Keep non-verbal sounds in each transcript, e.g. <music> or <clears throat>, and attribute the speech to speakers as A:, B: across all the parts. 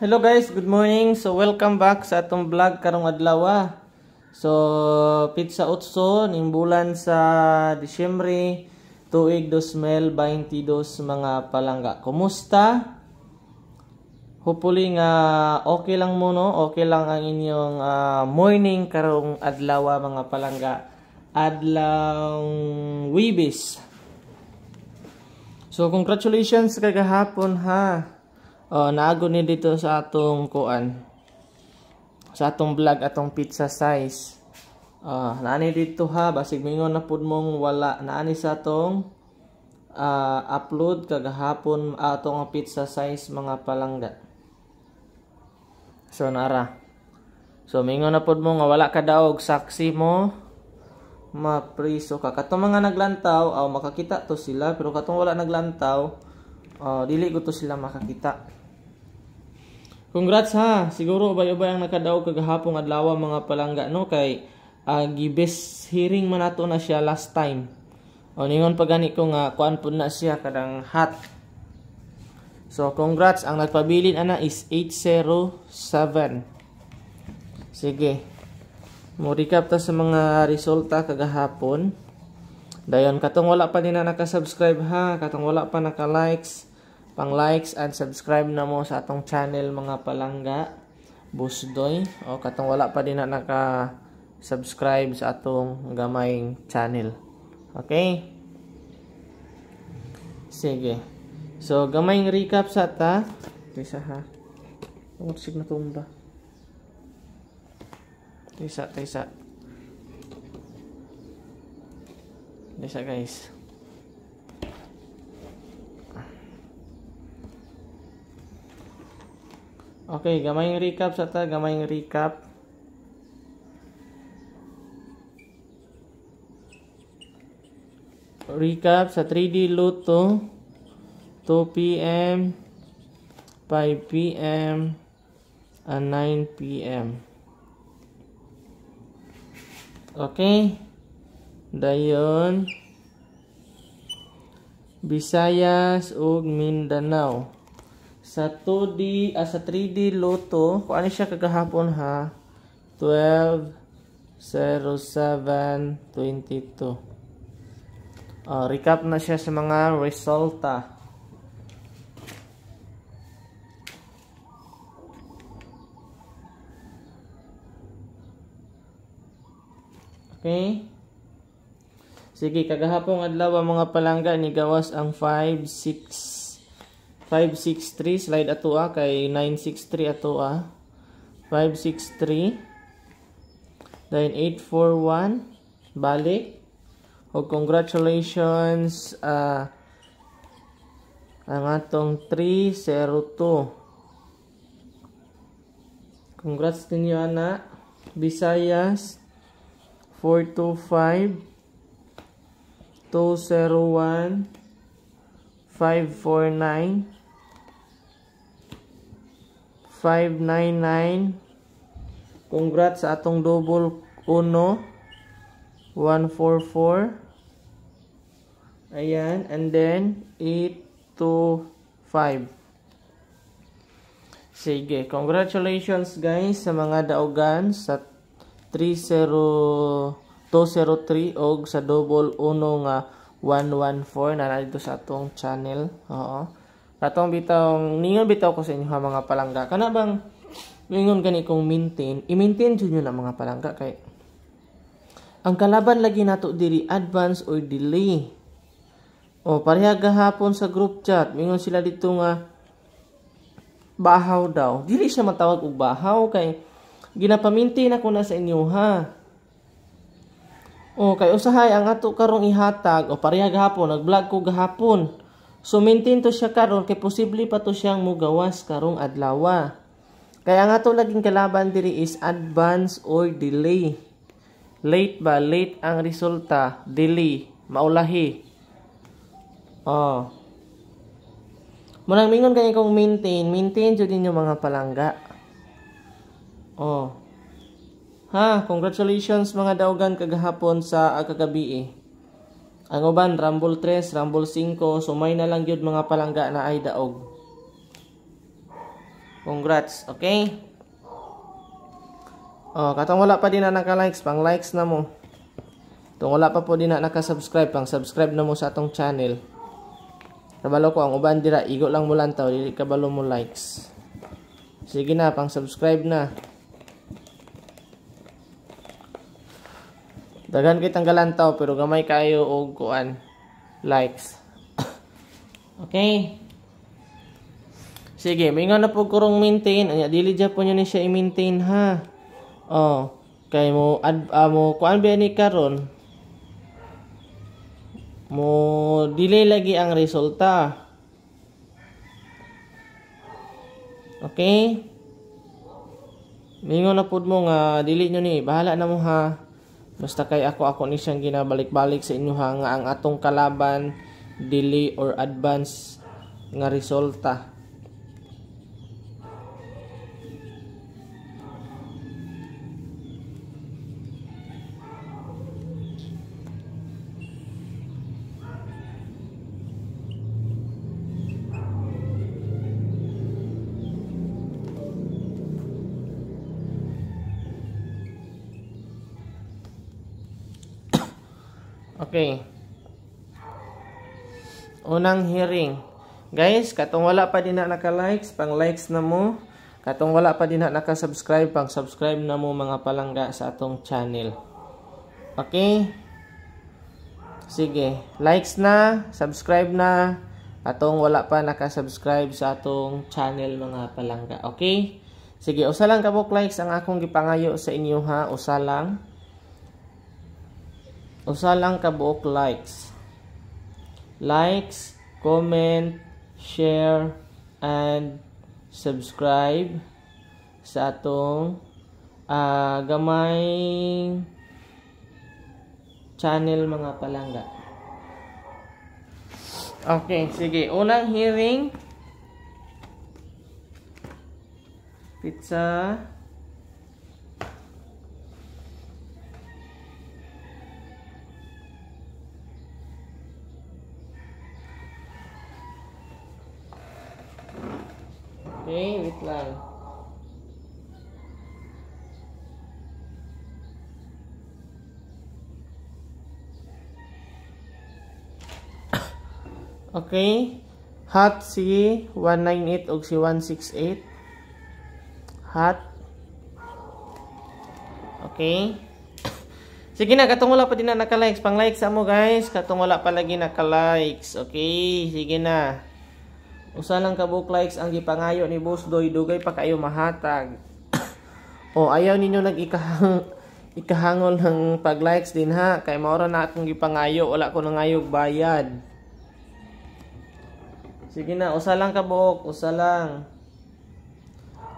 A: Hello guys, good morning. So welcome back sa atong vlog karong adlaw. Ah. So pizza utso ning bulan sa Disyembre tuig 2022 mga palangga. Kumusta? Hopefully nga okay lang mo no, okay lang ang inyong uh, morning karong adlaw ah, mga palangga. Adlaw Wibis. So congratulations kagahapon ha. Oh, naago ni dito sa atong kuan. Sa atong vlog atong pizza size. Oh, naani dito ha basig mingon na pud mong wala naani sa atong uh, upload kagahapon ah, atong pizza size mga palangga. So nara. So mingon na pud mo nga wala ka daog saksi mo mapriso ka. Katong mga naglantaw, aw oh, makakita to sila pero katong wala naglantaw, oh, dili ko to sila makakita. Congrats ha. Siguro ubay-ubay ang nakadaog kagahapon adlaw mga palangga no kay uh, gibes hearing man nato na siya last time. O ningon pagani ko nga kuan pud na siya kadang hot. So congrats ang nagpabilin ana is 807. Sige. Mo recap ta sa mga resulta kagahapon. Dayon katong wala pa ni na naka-subscribe ha, katong wala pa naka-likes pang likes and subscribe na mo sa atong channel mga palangga busdoy o katong wala pa din na naka subscribe sa atong gamayng channel okay sige so gamayng recap sa ta isa ha tungsig na tumba isa isa isa guys Oke, okay, gamay recap serta gamay recap. Recap sa 3D Luto 2 p.m. 5 p.m. and 9 p.m. Okay. Dayon Visayas ug Mindanao. Sa 2D, ah, sa 3D Lotto, kung ano siya kagahapon ha, 12-07-22. Uh, ah, recap na siya sa mga resulta. Okay? Sige, kagahapong adlaw mga palangga ni gawas ang 5 6 563 slide ato ah, kay 963 ato 563 ah. then 841 balik o oh, congratulations uh, ang atong 302 congrats ninyo ana Visayas 425 201 549 599 congrats sa atong double uno 144 ayan and then 825 sige congratulations guys sa mga daogan sa 30203 og sa double uno nga 114 na dito sa atong channel oo Atong bitong ningon bitaw ko sa inyo ha mga palangga. Kana bang ningon gani kong maintain, i-maintain niyo na mga palangga kay ang kalaban lagi nato diri advance or delay. O pareha gahapon sa group chat, ningon sila dito nga bahaw daw. Dili siya matawag og bahaw kay ginapamintain ako na sa inyo ha. O kay usahay ang ato karong ihatag o pareha gahapon, nag-vlog ko gahapon So maintain to siya karon kay posible pa to siyang mugawas karong adlaw. Kaya nga to laging kalaban diri is advance or delay. Late ba? Late ang resulta. Delay. Maulahi. Oh. Munang mingon kanya kong maintain. Maintain jud ninyo mga palangga. Oh. Ha, congratulations mga daogan kagahapon sa kagabi eh. Ang uban, Rumble 3, Rumble 5, sumay na lang yun mga palangga na ay daog. Congrats, okay? Oh, katong wala pa din na naka-likes, pang likes na mo. Tung wala pa po din na naka-subscribe, pang subscribe na mo sa atong channel. Kabalo ko, ang uban dira, igo lang mo lang lantaw, dili kabalo mo likes. Sige na, pang subscribe na. Daghan kitang galantaw pero gamay kayo og kuan likes. <laughs> okay? Sige, mingon na po kurong maintain. Anya dili ja po niyo ni siya i-maintain ha. Oh, kay mo ad uh, mo kuan ba ni karon? Mo delay lagi ang resulta. Okay? Mingon na po mo nga dili niyo ni bahala na mo ha. Basta kay ako ako ni siyang ginabalik-balik sa inyo nga ang atong kalaban, delay or advance nga resulta Okay. Unang hearing. Guys, katong wala pa din na naka-likes, pang-likes na mo. Katong wala pa din na naka-subscribe, pang-subscribe na mo mga palangga sa atong channel. Okay? Sige, likes na, subscribe na. Atong wala pa naka-subscribe sa atong channel mga palangga. Okay? Sige, usa lang kabok likes ang akong gipangayo sa inyo ha, usa lang usa lang ka buok likes likes comment share and subscribe sa atong uh, gamay channel mga palangga okay sige unang hearing pizza Okay, wait lang. <coughs> Okay. Hot si 198 og si 168. Hot. Okay. <coughs> Sige na, katong wala pa din na naka-likes. Pang-likes sa mo guys. Katong wala pa lagi naka-likes. Okay, sige na. Usa lang ka book likes ang gipangayo ni Boss Doy dugay pa kayo mahatag. <coughs> o ayaw ninyo nag ikahang ikahangol ng pag-likes din ha kay mao na akong gipangayo wala ko nang ayog bayad. Sige na, usa lang ka buok, usa lang.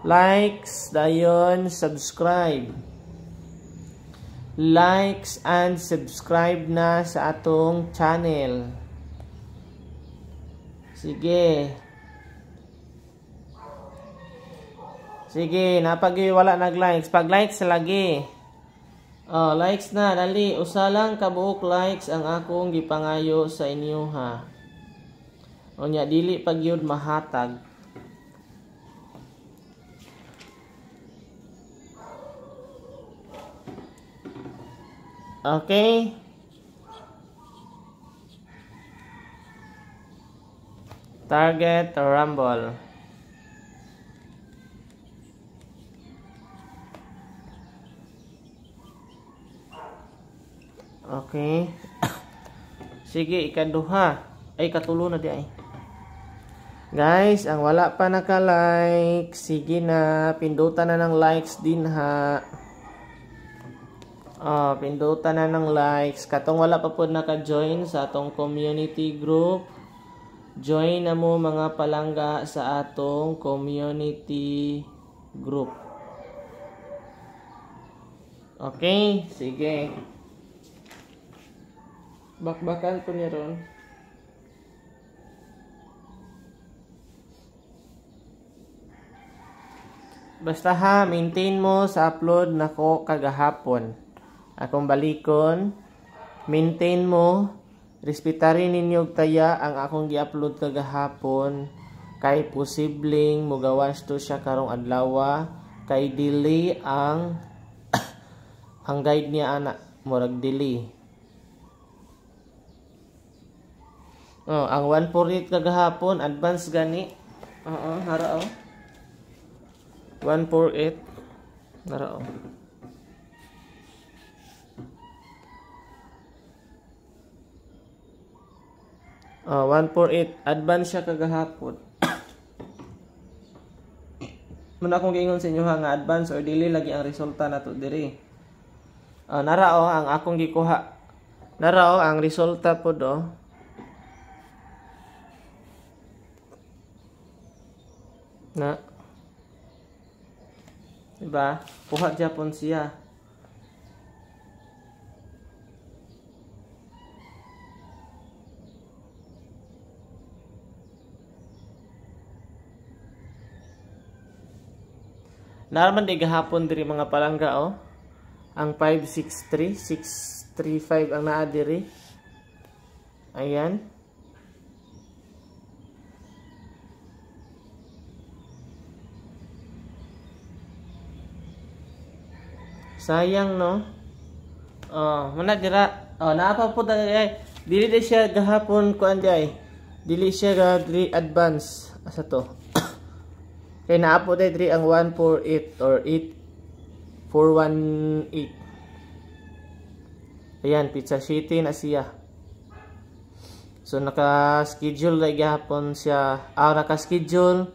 A: Likes, dayon, subscribe. Likes and subscribe na sa atong channel. Sige. Sige, napagi wala nag-likes. Pag likes lagi. Oh, likes na, dali. Usalang lang kabuok likes ang akong gipangayo sa inyo ha. Unya dili pag yun mahatag. Okay? Target or Rumble? Okay. <coughs> Sige, ikaduha. Ay, katulo na di ay. Guys, ang wala pa nakalike like sige na, pindutan na ng likes din ha. Oh, pindutan na ng likes. Katong wala pa po naka-join sa atong community group. Join na mo mga palangga sa atong community group. Okay, sige. Bakbakan po niya ron. Basta ha, maintain mo sa upload na ko kagahapon. Akong balikon, maintain mo Respetarin ninyo taya ang akong gi-upload kagahapon kay posibleng mugawas to siya karong adlaw kay dili ang <coughs> ang guide niya ana murag dili. Oh, ang 148 kagahapon advance gani. Oo, uh -uh, hara 148 hara Oh, ah, 148. Advance siya kagahapon. <coughs> Muna akong giingon sa inyo ha nga advance or dili lagi ang resulta nato diri. Oh, narao ang akong gikuha. Narao ang resulta pod oh. Na. Diba? Kuha Japon siya. Naraman di gahapon diri mga palangga oh. Ang 563, 635 ang naa diri. Ayan. Sayang no. Oh, mana dira? Oh, naa pa pud ay dili siya gahapon ko anday. ay. Dili siya ga advance asa to. Kay naapo day diri ang 148 or 8 418. Ayan, Pizza City na siya. So naka-schedule na gahapon siya. Ah, naka-schedule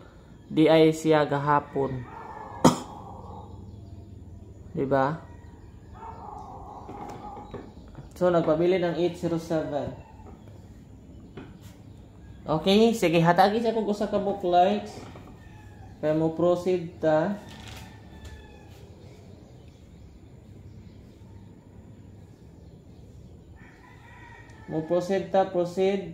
A: di ay siya gahapon. <coughs> 'Di ba? So nagpabili ng 807. Okay, sige hatagi sa kog usa ka book likes. Kaya mo proceed ta. Mo proceed ta, proceed.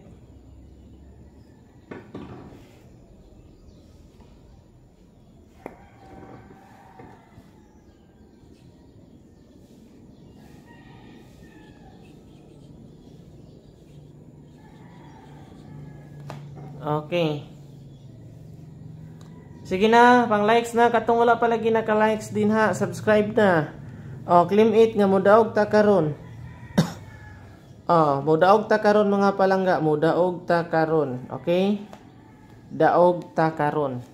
A: Okay. Sige na, pang likes na. Katong wala pala ginaka-likes din ha. Subscribe na. O, claim it nga mudaog ta karon. <coughs> o, mudaog ta karon mga palangga. Mudaog ta karon. Okay? Daog ta karon.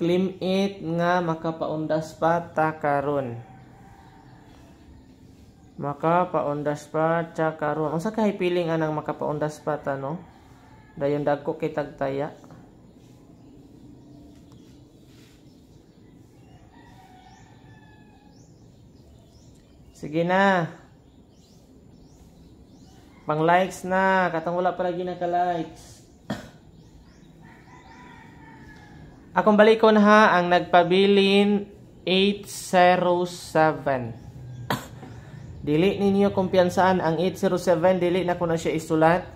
A: Claim it nga makapaundas pa ta karon. Makapaundas pa ta karon. Unsa kay piling anang makapaundas pa ta no? Dayon dagko kay tagtaya. Sige na. Pang likes na. Katang wala pala ginaka-likes. <clears throat> Akong balikon ha ang nagpabilin 807. <clears throat> dili ninyo kumpiyansaan ang 807 dili na ko na siya isulat.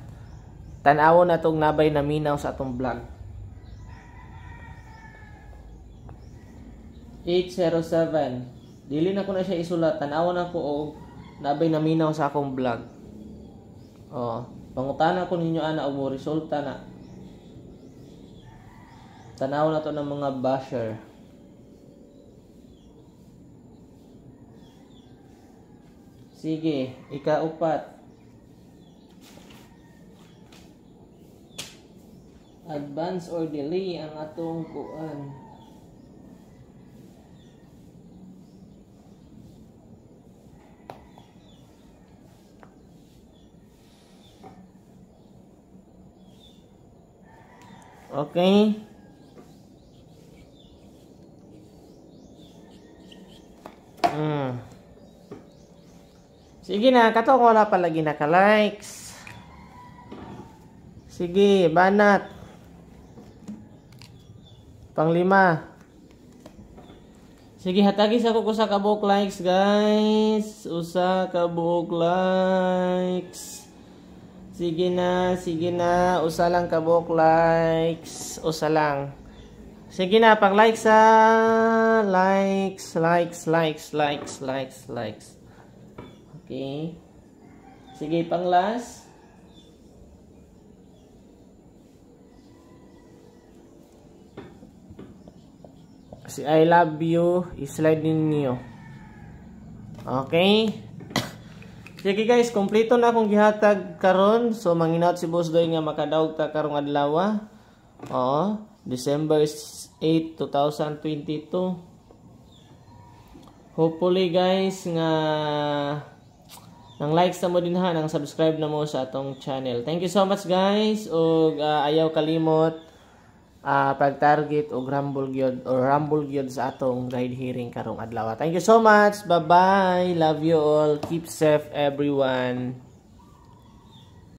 A: Tan-awo na tong nabay na minaw sa atong vlog. 807 Dili na ko na siya isulat. Tanawa na ko og nabay naminaw sa akong vlog. Oh, pangutana ko ninyo ana og mo resulta na. Tanaw na to ng mga basher. Sige, ikaupat. Advance or delay ang atong kuan. Okay? Mm. Sige na, katong wala pa pala ginaka-likes. Sige, banat. Panglima. Sige, hatagi sa ko ka kabuok likes, guys. Usa kabuok likes. Sige na, sige na. Usa lang kabok likes. Usa lang. Sige na, pang likes ha. Likes, likes, likes, likes, likes, likes. Okay. Sige, pang last. Si I love you, islide ninyo. Okay? Sige guys, kompleto na akong gihatag karon. So manginot si Boss Doy nga makadaog ta karong adlaw. Oh, December 8, 2022. Hopefully guys nga nang like sa mo din ha, nang subscribe na mo sa atong channel. Thank you so much guys. Ug uh, ah, ayaw kalimot uh, pag-target o rumble gyud or rumble gyud sa atong guide hearing karong adlaw. Thank you so much. Bye-bye. Love you all. Keep safe everyone.